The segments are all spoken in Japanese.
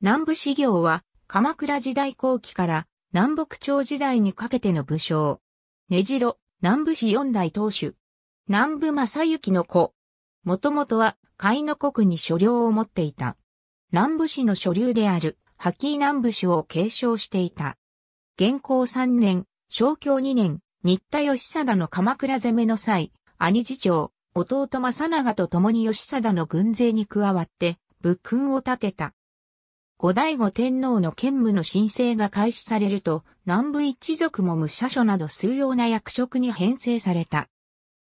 南部修行は、鎌倉時代後期から南北朝時代にかけての武将。根城、南部氏四代当主。南部正幸の子。もともとは、海の国に所領を持っていた。南部氏の所領である、波紀南部氏を継承していた。元寇三年、正教二年、新田義貞の鎌倉攻めの際、兄次長、弟正長と共に義貞の軍勢に加わって、仏訓を立てた。後醍醐天皇の兼務の申請が開始されると、南部一族も武者所など数様な役職に編成された。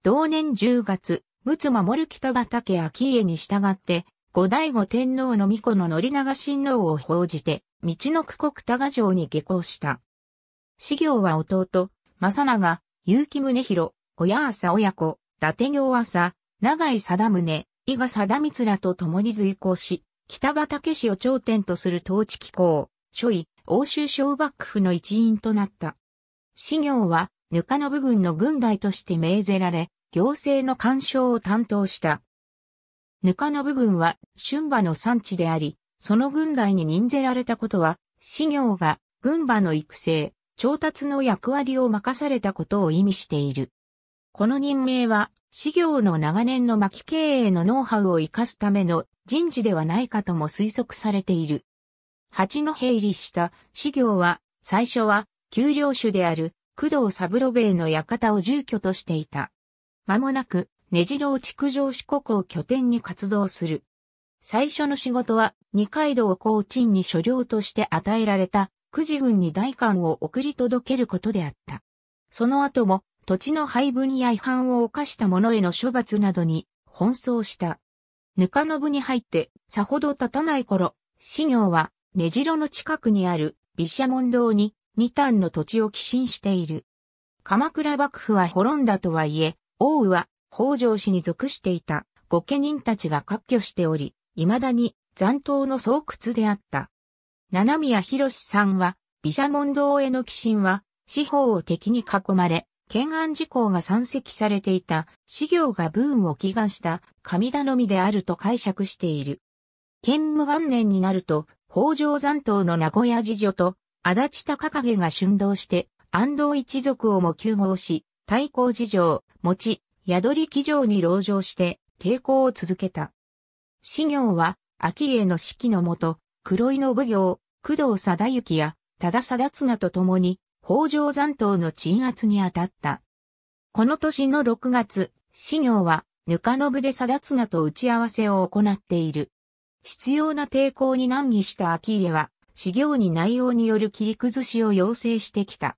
同年10月、陸奥守北畠昭家に従って、後醍醐天皇の御子の宣長親王を報じて、道の区国多賀城に下校した。始行は弟、正長、結城宗広、親朝親子、伊達行朝、長井貞宗、伊賀貞光らと共に随行し、北畠氏を頂点とする統治機構、諸位、欧州小幕府の一員となった。資行は、ぬかの部軍の軍代として命ぜられ、行政の干渉を担当した。ぬかの部軍は、春馬の産地であり、その軍代に任ぜられたことは、資行が、軍馬の育成、調達の役割を任されたことを意味している。この任命は、事業の長年の巻き経営のノウハウを活かすための人事ではないかとも推測されている。八戸入りした事業は、最初は、給料主である工藤三郎兵衛の館を住居としていた。間もなく、根城築城四国を拠点に活動する。最初の仕事は、二階堂高鎮に所領として与えられた、九時軍に代官を送り届けることであった。その後も、土地の配分や違反を犯した者への処罰などに奔走した。ぬかの部に入ってさほど経たない頃、死行は根城の近くにある毘沙門堂に二端の土地を寄進している。鎌倉幕府は滅んだとはいえ、王は北条氏に属していた御家人たちが割拠しており、未だに残党の巣窟であった。七宮博さんは、毘沙門堂への寄進は、四方を敵に囲まれ、懸案事項が山積されていた、資業がブーンを祈願した神頼みであると解釈している。兼務元年になると、北条残党の名古屋次女と、足立高影が春道して、安藤一族をも救合し、太閤事情、持、ち、宿り騎乗に籠城して、抵抗を続けた。資業は、秋江の指揮のもと、黒井の奉行、工藤貞行や、忠貞綱と共に、北条残党の鎮圧に当たった。この年の6月、死行は、ぬかのぶで貞綱と打ち合わせを行っている。必要な抵抗に難儀した秋家は、死行に内容による切り崩しを要請してきた。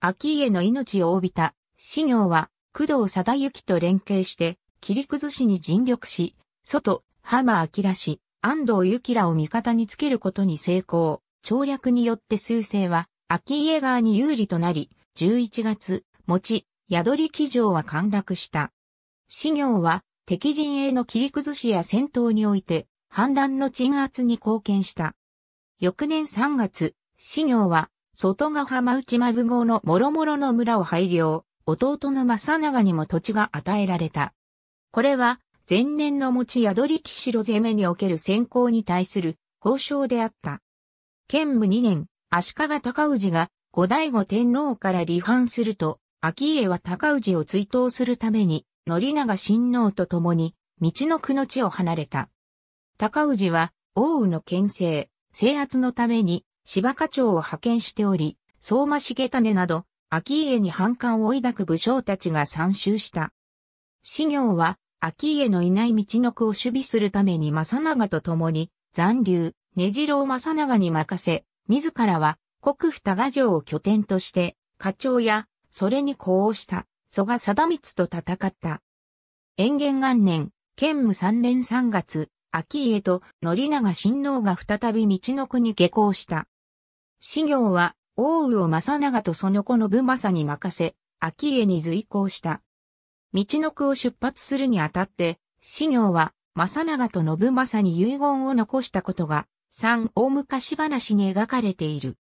秋家の命を帯びた、死行は、工藤貞行と連携して、切り崩しに尽力し、外、浜明氏、安藤幸らを味方につけることに成功。調略によって数勢は、秋家川に有利となり、11月、餅、宿り騎乗は陥落した。死行は敵陣営の切り崩しや戦闘において、反乱の鎮圧に貢献した。翌年3月、死行は、外ヶ浜内間部号の諸々の村を廃領、弟の正長にも土地が与えられた。これは、前年の持ち宿り騎士路攻めにおける先行に対する交渉であった。建武2年、足利高氏が後醍醐天皇から離反すると、秋家は高氏を追悼するために、宣長親王と共に、道の区の地を離れた。高氏は、王羽の牽制、制圧のために、芝課長を派遣しており、相馬重種など、秋家に反感を抱く武将たちが参集した。資行は、秋家のいない道の区を守備するために正長と共に、残留、根次郎正長に任せ、自らは国府多賀城を拠点として、課長や、それに呼応した、蘇我貞光と戦った。延元元年、建武三年三月、秋家と則長親王が再び道の国下校した。資行は、大を正長とその子の文政に任せ、秋家に随行した。道の区を出発するにあたって、資行は、正長と信政に遺言を残したことが三大昔話に描かれている。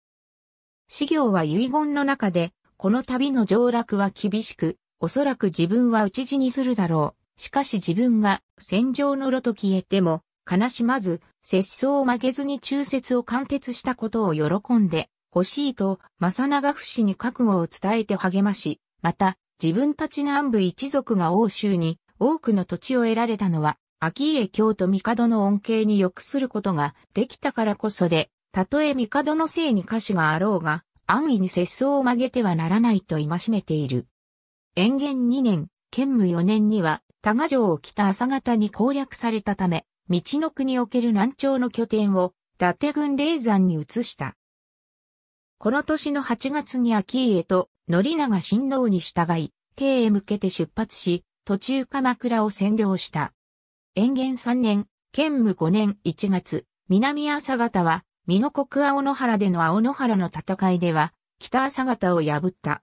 史行は遺言の中で、この旅の上落は厳しく、おそらく自分は討ち死にするだろう。しかし自分が戦場の炉と消えても、悲しまず、節操を曲げずに中節を貫徹したことを喜んで欲しいと、正長不死に覚悟を伝えて励まし、また、自分たち南部一族が欧州に多くの土地を得られたのは、秋家京都帝の恩恵に良くすることができたからこそで、たとえ帝のせいに歌詞があろうが、安易に節操を曲げてはならないと戒めている。延元2年、建武4年には、多賀城を北朝方に攻略されたため、道の国における南朝の拠点を、伊達軍霊山に移した。この年の8月に秋家と宣長親王に従い、帝へ向けて出発し、途中鎌倉を占領した。延元3年、兼務5年1月、南朝方は、美濃国青野原での青野原の戦いでは、北朝方を破った。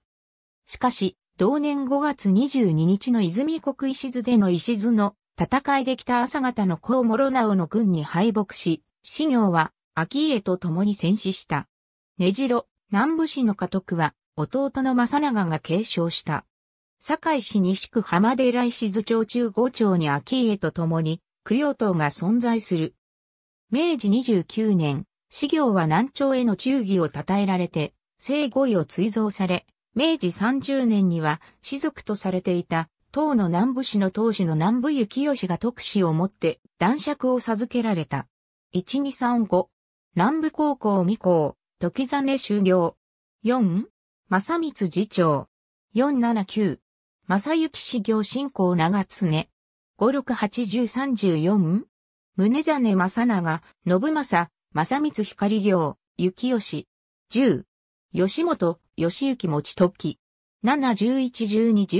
しかし、同年5月22日の泉国石津での石津の戦いで北朝方の甲諸直の軍に敗北し、死行は秋家と共に戦死した。根城、南部市の家督は弟の正長が継承した。堺市西区浜寺石津町中郷町に秋家と共に、供養塔が存在する。明治29年、市業は南朝への忠義を称えられて、生後位を追贈され、明治30年には、士族とされていた、党の南部市の当主の南部幸義が特使をもって、男爵を授けられた。1235、南部高校未校、時真修行。4、正光次長。479、正幸修行信仰長常。五六八十三十四宗真正長、信正、正光光行、幸吉。十。吉本、吉行持時。十一十二十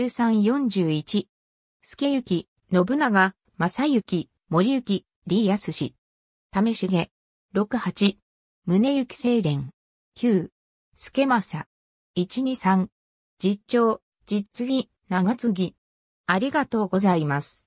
三四十一。助幸、信長、正幸、森幸、李康氏。為重。六八。宗幸清廉。九。助正。一二三。実長、実次。長継ぎ。ありがとうございます。